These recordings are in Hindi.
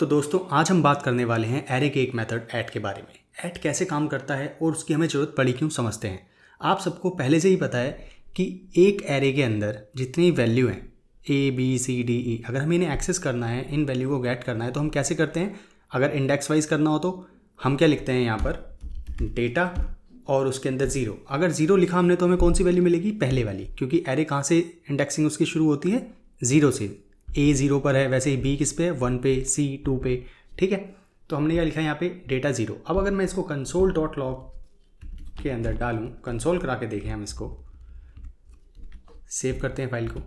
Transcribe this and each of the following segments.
तो दोस्तों आज हम बात करने वाले हैं एरे के एक मेथड ऐट के बारे में ऐट कैसे काम करता है और उसकी हमें ज़रूरत पड़ी क्यों समझते हैं आप सबको पहले से ही पता है कि एक एरे के अंदर जितनी वैल्यू हैं A B C D E अगर हमें इन्हें एक्सेस करना है इन वैल्यू को गैट करना है तो हम कैसे करते हैं अगर इंडेक्स वाइज करना हो तो हम क्या लिखते हैं यहाँ पर डेटा और उसके अंदर ज़ीरो अगर ज़ीरो लिखा हमने तो हमें कौन सी वैल्यू मिलेगी पहले वाली क्योंकि एरे कहाँ से इंडेक्सिंग उसकी शुरू होती है ज़ीरो से ए ज़ीरो पर है वैसे ही बी किस पे है वन पे सी टू पे ठीक है तो हमने क्या लिखा है यहाँ पे डेटा ज़ीरो अब अगर मैं इसको कंसोल डॉट लॉग के अंदर डालूँ कंसोल करा के देखें हम इसको सेव करते हैं फाइल को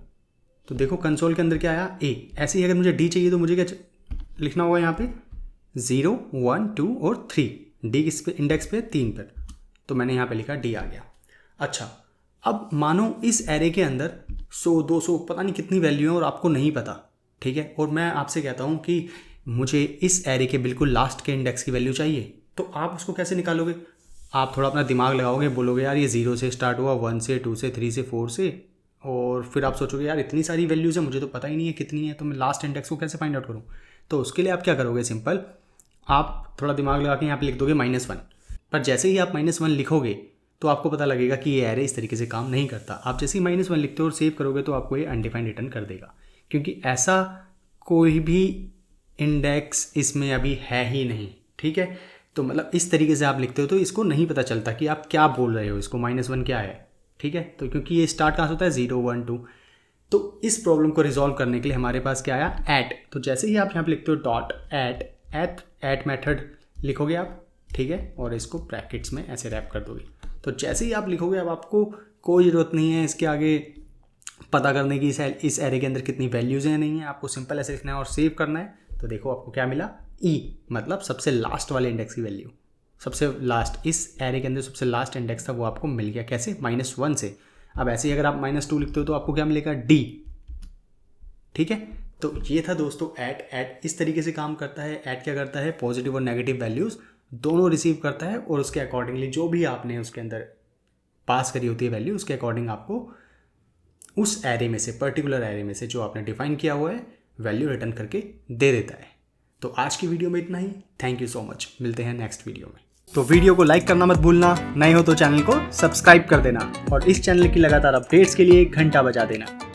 तो देखो कंसोल के अंदर क्या आया ए ऐसे ही अगर मुझे डी चाहिए तो मुझे क्या लिखना होगा यहाँ पे ज़ीरो वन टू और थ्री डी किस पे इंडेक्स पे तीन पर तो मैंने यहाँ पे लिखा डी आ गया अच्छा अब मानो इस एरे के अंदर 100 200 पता नहीं कितनी वैल्यू है और आपको नहीं पता ठीक है और मैं आपसे कहता हूँ कि मुझे इस एरे के बिल्कुल लास्ट के इंडेक्स की वैल्यू चाहिए तो आप उसको कैसे निकालोगे आप थोड़ा अपना दिमाग लगाओगे बोलोगे यार ये ज़ीरो से स्टार्ट हुआ वन से टू से थ्री से फोर से और फिर आप सोचोगे यार इतनी सारी वैल्यूज़ है मुझे तो पता ही नहीं है कितनी है तो मैं लास्ट इंडेक्स को कैसे फाइंड आउट करूँ तो उसके लिए आप क्या करोगे सिंपल आप थोड़ा दिमाग लगा के यहाँ पर लिख दोगे माइनस वन पर जैसे ही आप माइनस वन लिखोगे तो आपको पता लगेगा कि ये एरे इस तरीके से काम नहीं करता आप जैसे ही माइनस वन लिखते हो और सेव करोगे तो आपको ये अनडिफाइंड रिटर्न कर देगा क्योंकि ऐसा कोई भी इंडेक्स इसमें अभी है ही नहीं ठीक है तो मतलब इस तरीके से आप लिखते हो तो इसको नहीं पता चलता कि आप क्या बोल रहे हो इसको माइनस वन क्या है ठीक है तो क्योंकि ये स्टार्ट कहाँ से होता है जीरो वन टू तो इस प्रॉब्लम को रिजॉल्व करने के लिए हमारे पास क्या आया ऐट तो जैसे ही आप यहाँ पर लिखते हो dot at at at method लिखोगे आप ठीक है और इसको ब्रैकेट्स में ऐसे रैप कर दोगे तो जैसे ही आप लिखोगे अब आपको कोई ज़रूरत नहीं है इसके आगे पता करने की इस एरे के अंदर कितनी वैल्यूज़ हैं नहीं है आपको सिंपल ऐसे लिखना है और सेव करना है तो देखो आपको क्या मिला ई e, मतलब सबसे लास्ट वाले इंडेक्स की वैल्यू सबसे लास्ट इस एरे के अंदर सबसे लास्ट इंडेक्स था वो आपको मिल गया कैसे माइनस वन से अब ऐसे ही अगर आप माइनस टू लिखते हो तो आपको क्या मिलेगा डी ठीक है तो ये था दोस्तों ऐट एट इस तरीके से काम करता है एट क्या करता है पॉजिटिव और नेगेटिव वैल्यूज़ दोनों रिसीव करता है और उसके अकॉर्डिंगली जो भी आपने उसके अंदर पास करी होती है वैल्यू उसके अकॉर्डिंग आपको उस एरे में से पर्टिकुलर एरे में से जो आपने डिफाइन किया हुआ है वैल्यू रिटर्न करके दे देता है तो आज की वीडियो में इतना ही थैंक यू सो मच मिलते हैं नेक्स्ट वीडियो में तो वीडियो को लाइक करना मत भूलना नए हो तो चैनल को सब्सक्राइब कर देना और इस चैनल की लगातार अपडेट्स के लिए घंटा बजा देना